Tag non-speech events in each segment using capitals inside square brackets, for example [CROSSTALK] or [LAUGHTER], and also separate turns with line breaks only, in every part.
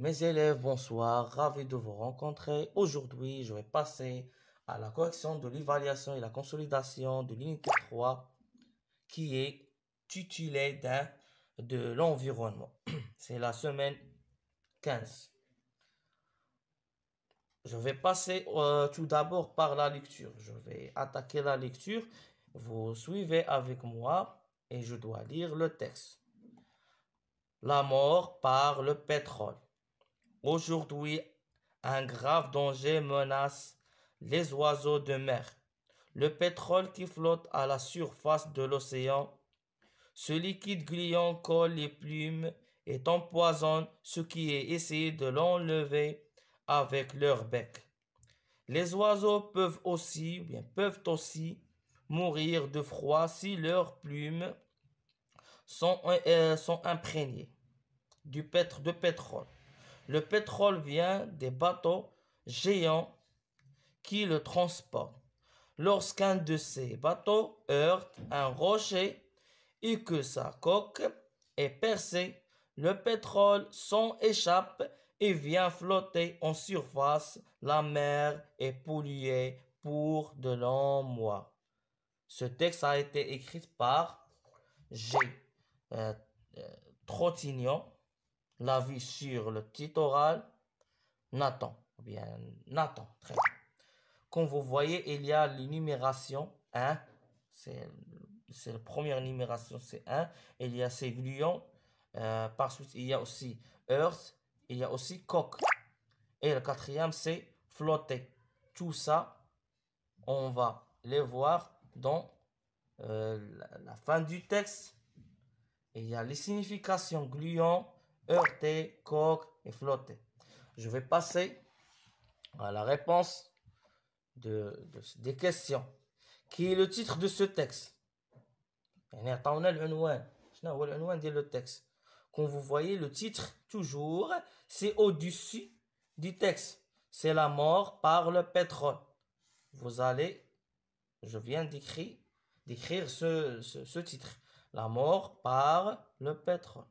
Mes élèves, bonsoir, ravi de vous rencontrer. Aujourd'hui, je vais passer à la correction de l'évaluation et la consolidation de l'unité 3 qui est titulée de l'environnement. [CLEARS THROAT] C'est la semaine 15. Je vais passer euh, tout d'abord par la lecture. Je vais attaquer la lecture. Vous suivez avec moi et je dois lire le texte. La mort par le pétrole. Aujourd'hui, un grave danger menace les oiseaux de mer. Le pétrole qui flotte à la surface de l'océan, ce liquide gluant colle les plumes et empoisonne ce qui est de l'enlever avec leur bec. Les oiseaux peuvent aussi, bien, peuvent aussi mourir de froid si leurs plumes sont, euh, imprégnées du de pétrole. Le pétrole vient des bateaux géants qui le transportent. Lorsqu'un de ces bateaux heurte un rocher et que sa coque est percée, le pétrole s'en échappe et vient flotter en surface. La mer est polluée pour de longs mois. Ce texte a été écrit par G. Euh, euh, Trottignon vie sur le titre oral, Nathan. bien Nathan, très bien. Comme vous voyez, il y a l'énumération 1. Hein, c'est la première numération, c'est 1. Il y a ces gluons. Euh, par suite, il y a aussi Earth. Il y a aussi coq Et le quatrième, c'est flotter. Tout ça, on va les voir dans euh, la, fin du texte. il y a les significations gluons heurter, coque et flotter. Je vais passer à la réponse des questions. Qui est le titre de ce texte le texte. Quand vous voyez le titre, toujours, c'est au-dessus du texte. C'est la mort par le pétrole. Vous allez, je viens d'écrire, d'écrire ce titre. La mort par le pétrole.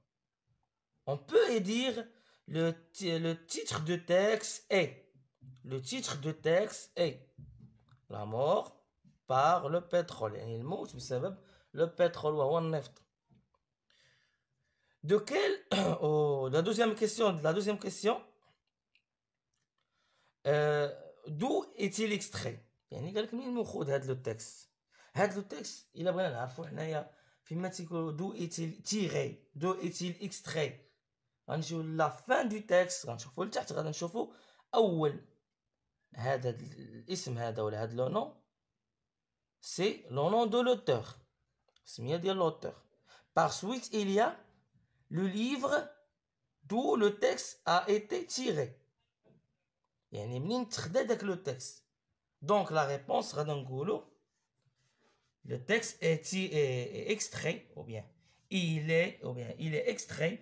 On peut dire le, le titre de texte est. Le titre de texte est la mort par le pétrole. le pétrole un neft. De quelle [CLEARS THROAT] oh, la deuxième question, la deuxième question. Euh, d'où est-il extrait il y a le texte. هذا لو d'où est-il tiré d'où est-il extrait la fin du texte. تيكست غنشوفو لتحت le نشوفو اول هذا الاسم هذا ولا هذا لو نون سي لو نون دو لوتور السميه ديال لوتور la سويت le texte est, extrait, bien il est extrait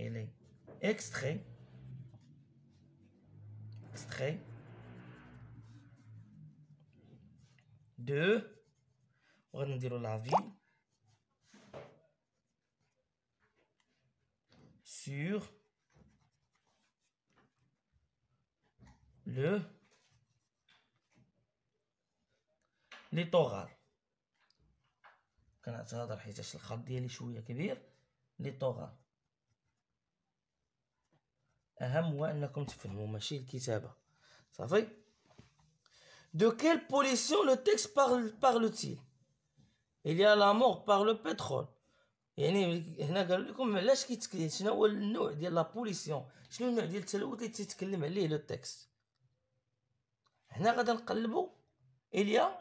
il est extrait, extrait de, on la vie sur le littoral littoral الاهم هو انكم تفهموا ماشي الكتابه صافي دو كيل بوليسيون لو texte parle, parle-t-il Il y a la يعني هنا قالوا لكم علاش كيتكلم شنو هو النوع ديال لا بوليسيون شنو النوع ديال التلوث اللي تيتكلم عليه لو تيكست هنا غادي نقلبوا اليا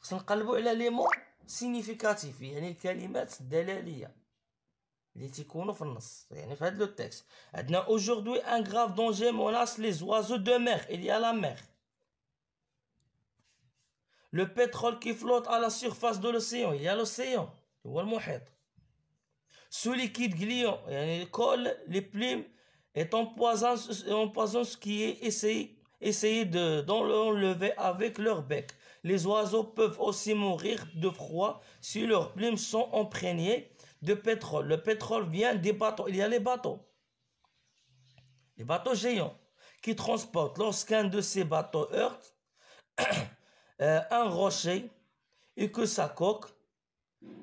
خصنا نقلبوا على لي مو سينيفيكاتيف يعني الكلمات الدلاليه Aujourd'hui, un grave danger menace les oiseaux de mer. Il y a la mer. Le pétrole qui flotte à la surface de l'océan. Il y a l'océan. Sous liquide Il colle les plumes et empoisonne, empoisonne ce qui est essayé, d'enlever avec leur bec. Les oiseaux peuvent aussi mourir de froid si leurs plumes sont imprégnées de pétrole. Le pétrole vient des bateaux. Il y a les bateaux. Les bateaux géants qui transportent, lorsqu'un de ces bateaux heurte [COUGHS] euh, un rocher et que sa coque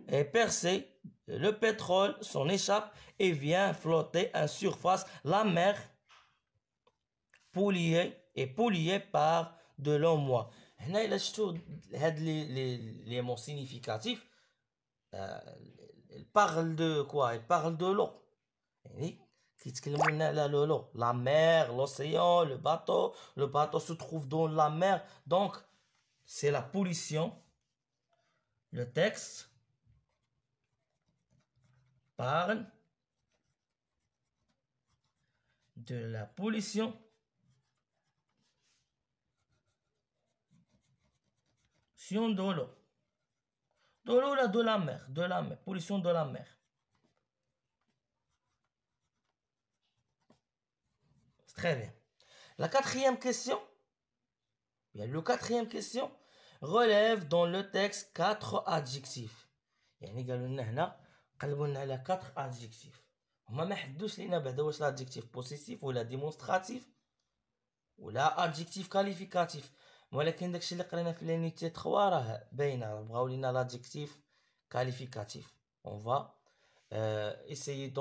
est percée, le pétrole s'en échappe et vient flotter en surface la mer Pouliée. et pouliée par de l'eau il parle de quoi Il parle de eh l'eau. La mer, l'océan, le bateau. Le bateau se trouve dans la mer. Donc, c'est la pollution. Le texte parle de la pollution dans l'eau. De l'eau de la mer, de la mer, pollution de la mer. C'est très bien. La quatrième question, bien, le quatrième question relève dans le texte quatre adjectifs. Il y a quatre adjectifs. On ben, l'adjectif possessif ou la démonstratif ou l'adjectif qualificatif. On va euh, essayer de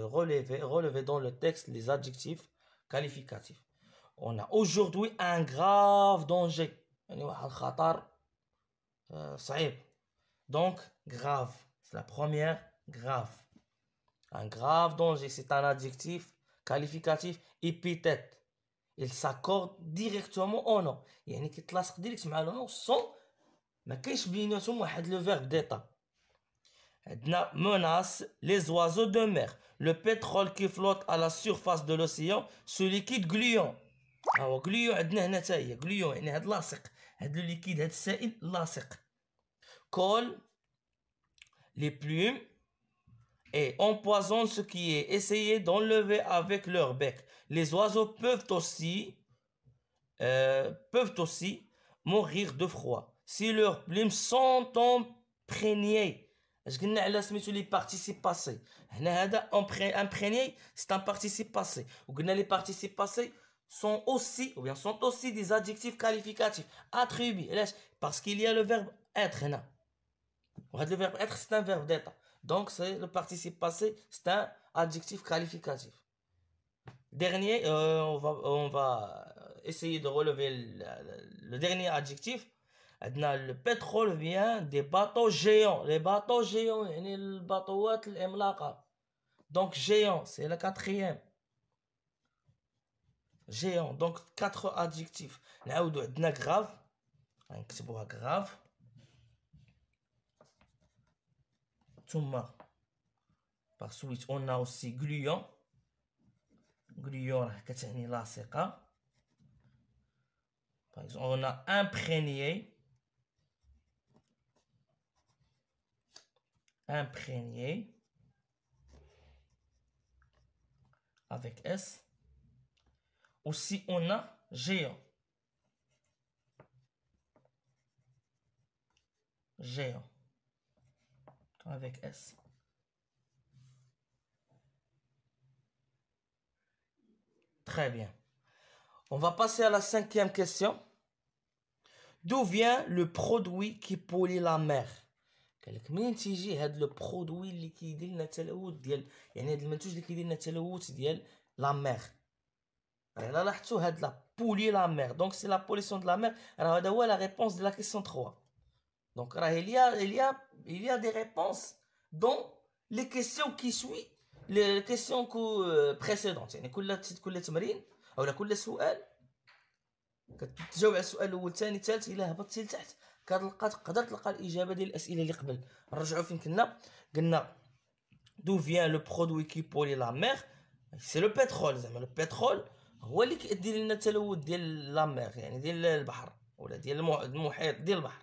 relever, relever dans le texte les adjectifs qualificatifs. On a aujourd'hui un grave danger. Euh, Donc, grave. C'est la première grave. Un grave danger, c'est un adjectif qualificatif épithète. يلساكورد ديريكتومون او نو يعني كيتلاصق ديريكت مع لو نو سون ما كاينش بيناتهم واحد لو فيرب ديتا عندنا مناس لي زوازو دو مير لو بيترول كي فلوت على لا سيرفاس دو لوسيون سو ليكيد غليون ها هو غليون عندنا هنا حتى هي غليون يعني هاد لاصق هاد لو ليكيد هاد السائل لاصق كول لي بلوم et empoisonnent ce qui est essayé d'enlever avec leur bec. Les oiseaux peuvent aussi, euh, peuvent aussi mourir de froid si leurs plumes sont imprégnées. les participes passés. Imprégné, c'est un participe passé. Les participes passés sont aussi, ou bien sont aussi des adjectifs qualificatifs, attributs. parce qu'il y a le verbe être. Hein. Le verbe être, c'est un verbe d'être. Donc, c'est le participe passé, c'est un adjectif qualificatif. Dernier, euh, on, va, on, va, essayer de relever le, dernier adjectif. Le pétrole vient des bateaux géants. Les bateaux géants, le bateaux Donc, géant, c'est le quatrième. Géant, donc quatre adjectifs. Là, on a grave. Hein, grave. Par switch, on a aussi gluant. Gluant, Par exemple, on a imprégné. Imprégné. Avec S. Aussi, on a géant. Géant avec S. Très bien. On va passer à la cinquième question. D'où vient le produit qui pollue la mer quelques minutes منين تيجي le لو برودوي اللي كيدير لنا التلوث ديال يعني هذا المنتوج اللي كيدير لنا التلوث ديال لا مير لاحظتوا هاد لا la لا مير دونك سي la 3 donc là, il y a, il y a, il y a des réponses dans les questions qui suivent les questions que, précédentes. يعني كل كل تمرين او كل سؤال كتجاوب على السؤال الاول الثاني الثالث الى هبطتي لتحت كتلقى تقدر تلقى الاجابه ديال الاسئله اللي قبل نرجعوا فين كنا قلنا دو فيان لو برودوي كي بولي لا مير سي لو بترول زعما لو بترول هو اللي كيؤدي لنا التلوث ديال لا مير يعني ديال البحر ولا ديال المحيط ديال البحر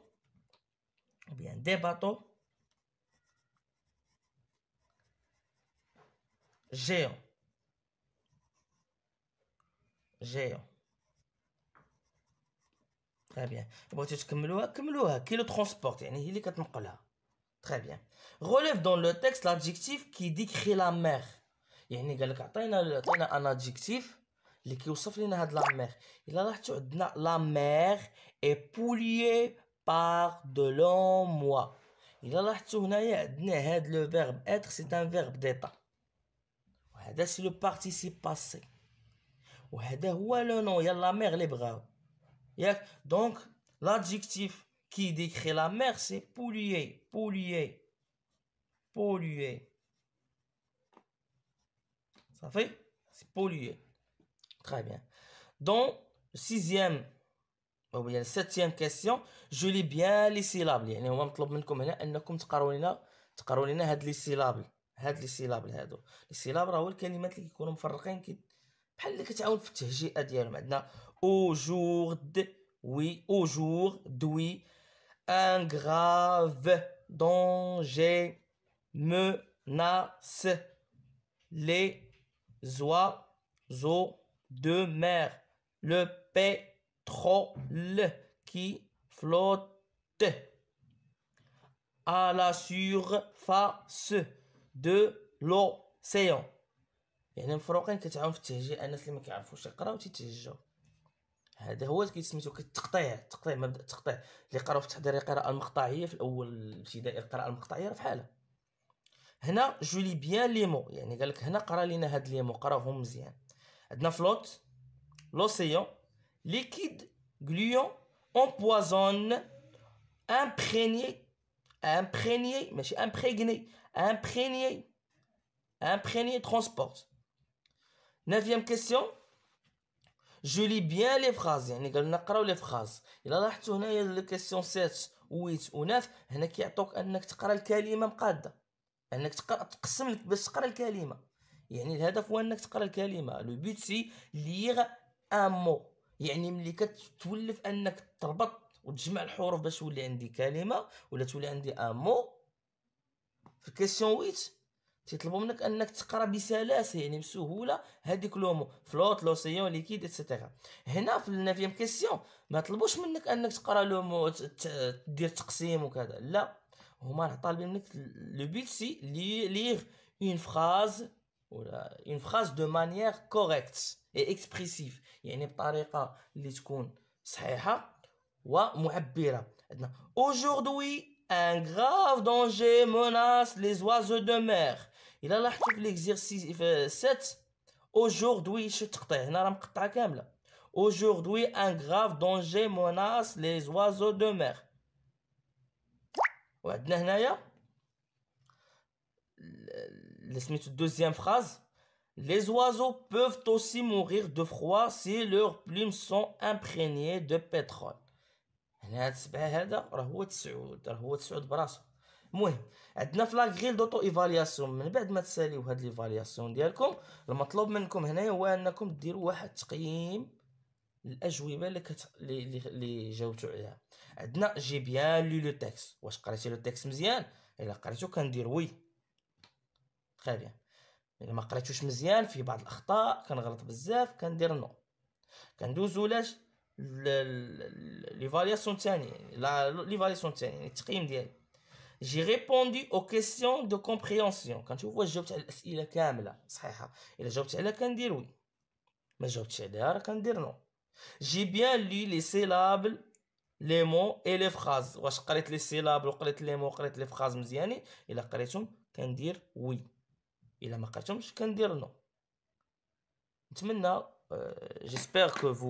Des bateaux géants, géants, très bien. Voici ce que me loua comme l'eau le transport et ni les quatre m'en voilà très bien. Relève dans le texte l'adjectif qui décrit la mer et n'égale qu'à taille à l'autre. Un adjectif qui vous sauf les n'a de la mer. la tour de la mer est poulier. Par, de, long moi Il a l'air le verbe être, c'est un verbe d'état. C'est le participe passé. le nom, il y a la mer les bras. Donc, l'adjectif qui décrit la mer c'est pollué, pollué, pollué. Ça fait C'est pollué. Très bien. Donc, sixième ou bien septième question je lis bien les syllabes يعني هو مطلوب منكم هنا انكم تقراو لنا تقراو لنا هاد لي سيلابل هاد لي سيلابل هادو لي سيلابل راهو الكلمات اللي كيكونوا مفرقين كي بحال اللي كتعاون في التهجئه ديالهم عندنا او جور د وي او جور دوي ان غراف دونجي لي les زو دو مير لو بي troll qui flotte à la surface de l'océan يعني المفروقين كتعاون في التهجئ الناس اللي ما كيعرفوش يقراو تيتهجاو هذا هو اللي سميتو التقطيع التقطيع مبدا التقطيع اللي قراو في تحضير القراءه المقطعيه في الاول ابتدائي القراءه المقطعيه راه فحالها هنا جولي بيان لي مو يعني قالك هنا قرا لينا هاد لي مو قراهم مزيان عندنا فلوت لوسيون liquide gluant empoisonne, imprégné, imprégné, mais imprégné, imprégné, imprégné, transporte. Neuvième question. Je lis bien les phrases, يعني قال نقراو les phrases. إلا لاحظتوا هنايا الكيستيون 7 8 و9 هنا كيعطوك انك تقرا الكلمة مقادة. انك تقرا تقسم لك باش تقرا الكلمة. يعني الهدف هو انك تقرا الكلمة. لو بوت سي ليغ ان مو. يعني ملي كتولف انك تربط وتجمع الحروف باش تولي عندي كلمه ولا تولي عندي ان مو في الكيسيون ويت تيطلبوا منك انك تقرا بسلاسه يعني بسهوله هذيك لومو فلوت لوسيون ليكيد اتسيتيرا هنا في النافيام كيسيون ما طلبوش منك انك تقرا لومو دير تقسيم وكذا لا هما طالبين منك لو بيت سي ليغ اون فراز Oh une phrase de manière correcte et expressive يعني بطريقة اللي تكون et عندنا aujourd'hui un grave danger menace les oiseaux de mer il لاحظتوا في l'exercice 7 aujourd'hui je aujourd'hui un grave danger menace les oiseaux de mer deuxième phrase. Les oiseaux peuvent aussi mourir de froid si leurs plumes sont imprégnées de pétrole. هنا هاد السبعه هذا راه هو تسعود راه هو تسعود براسو المهم عندنا في لاغريل دوطو ايفالياسيون من بعد ما تساليو هاد ليفالياسيون ديالكم المطلوب منكم هنايا هو انكم ديروا واحد التقييم الاجوبه اللي كت... اللي اللي جاوبتوا عليها عندنا جي بيان لو لو تيكست واش قريتي لو تيكست مزيان الا قريتو كندير وي تري يعني الا ما قريتوش مزيان في بعض الاخطاء كنغلط بزاف كندير نو كندوزو لاش لي فالياسيون تاني لي فالياسيون تاني يعني التقييم ديالي جي ريبوندي او كيسيون دو كومبريونسيون كنشوف واش جاوبت على الاسئله كامله صحيحه الا جاوبت عليها كندير وي ما جاوبتش عليها راه كندير نو جي بيان لي لي سيلابل لي مو اي لي فراز واش قريت لي سيلابل وقريت لي مو وقريت لي فراز مزيانين الا قريتهم كندير وي Et la marquation, je peux dire non. Maintenant, j'espère que vous...